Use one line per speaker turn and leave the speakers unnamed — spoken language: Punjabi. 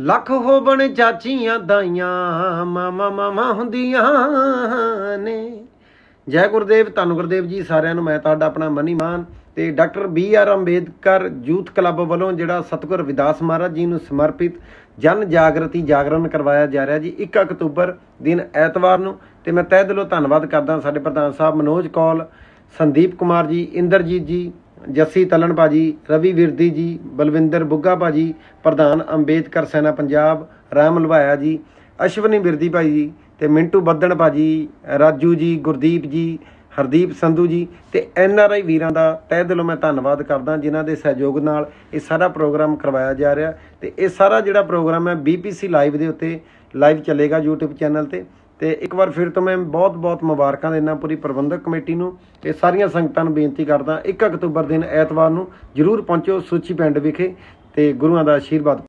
ਲੱਖ ਹੋਵਣ ਚਾਚੀਆਂ ਦਾਈਆਂ ਮਾਮਾ ਮਾਮਾ ਹੁੰਦੀਆਂ ਨੇ ਜੈ ਗੁਰਦੇਵ ਤਨ ਗੁਰਦੇਵ ਜੀ ਸਾਰਿਆਂ ਨੂੰ ਮੈਂ ਤੁਹਾਡਾ ਆਪਣਾ ਮਨੀ ਮਾਨ ਤੇ doctor B R Ambedkar youth club ਵੱਲੋਂ ਜਿਹੜਾ ਸਤਗੁਰ ਵਿਦਾਸ ਮਹਾਰਾਜ ਜੀ ਨੂੰ ਸਮਰਪਿਤ ਜਨ ਜਾਗਰਤੀ ਜਾਗਰਣ ਕਰਵਾਇਆ ਜਾ ਰਿਹਾ ਜੀ 1 ਅਕਤੂਬਰ ਦਿਨ ਐਤਵਾਰ ਨੂੰ ਤੇ ਮੈਂ ਤਹਿ ਦਿਲੋਂ ਧੰਨਵਾਦ ਕਰਦਾ ਸਾਡੇ ਪ੍ਰਧਾਨ ਸਾਹਿਬ ਮਨੋਜ ਕੌਲ ਸੰਦੀਪ ਕੁਮਾਰ ਜੀ ਇੰਦਰਜੀਤ ਜੀ ਜੱਸੀ ਤਲਣ ਭਾਜੀ ਰਵੀ ਵਿਰਦੀ ਜੀ ਬਲਵਿੰਦਰ ਬੁੱਗਾ ਭਾਜੀ ਪ੍ਰਧਾਨ ਅੰਬੇਦਕਰ ਸੈਨਾ ਪੰਜਾਬ ਰਾਮ ਲਵਾਇਆ ਜੀ ਅਸ਼ਵਨੀ ਵਿਰਦੀ ਭਾਈ ਜੀ ਤੇ ਮਿੰਟੂ ਬੱਦਣ ਭਾਜੀ ਰਾਜੂ ਜੀ ਗੁਰਦੀਪ ਜੀ ਹਰਦੀਪ ਸੰਧੂ ਜੀ ਤੇ ਐਨ ਆਰ ਆਈ ਵੀਰਾਂ ਦਾ ਤਹਿ ਦਿਲੋਂ ਮੈਂ ਧੰਨਵਾਦ ਕਰਦਾ ਜਿਨ੍ਹਾਂ ਦੇ ਸਹਿਯੋਗ ਨਾਲ ਇਹ ਸਾਰਾ ਪ੍ਰੋਗਰਾਮ ਕਰਵਾਇਆ ਜਾ ਰਿਹਾ ਤੇ ਇਹ ਸਾਰਾ ਜਿਹੜਾ ਪ੍ਰੋਗਰਾਮ ਹੈ ਬੀਪੀਸੀ ਲਾਈਵ ਦੇ ਉੱਤੇ ਲਾਈਵ ਚੱਲੇਗਾ YouTube ਚੈਨਲ ਤੇ ਤੇ ਇੱਕ ਵਾਰ ਫਿਰ ਤੋਂ ਮੈਂ ਬਹੁਤ-ਬਹੁਤ ਮੁਬਾਰਕਾਂ ਦੇਣਾ ਪੂਰੀ ਪ੍ਰਬੰਧਕ ਕਮੇਟੀ ਨੂੰ ਤੇ ਸਾਰੀਆਂ ਸੰਗਤਾਂ ਨੂੰ ਬੇਨਤੀ ਕਰਦਾ 1 ਅਕਤੂਬਰ ਦਿਨ ਐਤਵਾਰ ਨੂੰ ਜ਼ਰੂਰ ਪਹੁੰਚੋ ਸੂਚੀ ਪਿੰਡ ਵਿਖੇ ਤੇ ਗੁਰੂਆਂ ਦਾ ਆਸ਼ੀਰਵਾਦ